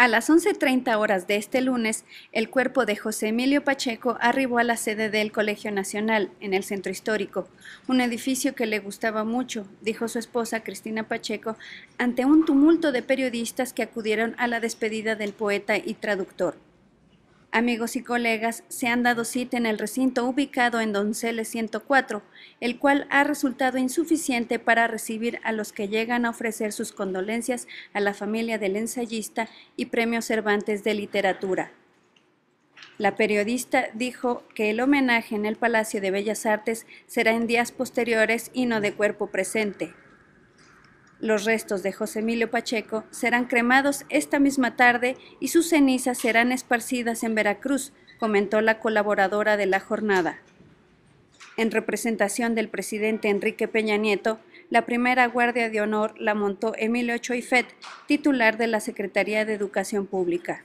A las 11.30 horas de este lunes, el cuerpo de José Emilio Pacheco arribó a la sede del Colegio Nacional, en el Centro Histórico, un edificio que le gustaba mucho, dijo su esposa Cristina Pacheco, ante un tumulto de periodistas que acudieron a la despedida del poeta y traductor. Amigos y colegas, se han dado cita en el recinto ubicado en Donceles 104, el cual ha resultado insuficiente para recibir a los que llegan a ofrecer sus condolencias a la familia del ensayista y Premio Cervantes de Literatura. La periodista dijo que el homenaje en el Palacio de Bellas Artes será en días posteriores y no de cuerpo presente. Los restos de José Emilio Pacheco serán cremados esta misma tarde y sus cenizas serán esparcidas en Veracruz, comentó la colaboradora de la jornada. En representación del presidente Enrique Peña Nieto, la primera guardia de honor la montó Emilio Choifet, titular de la Secretaría de Educación Pública.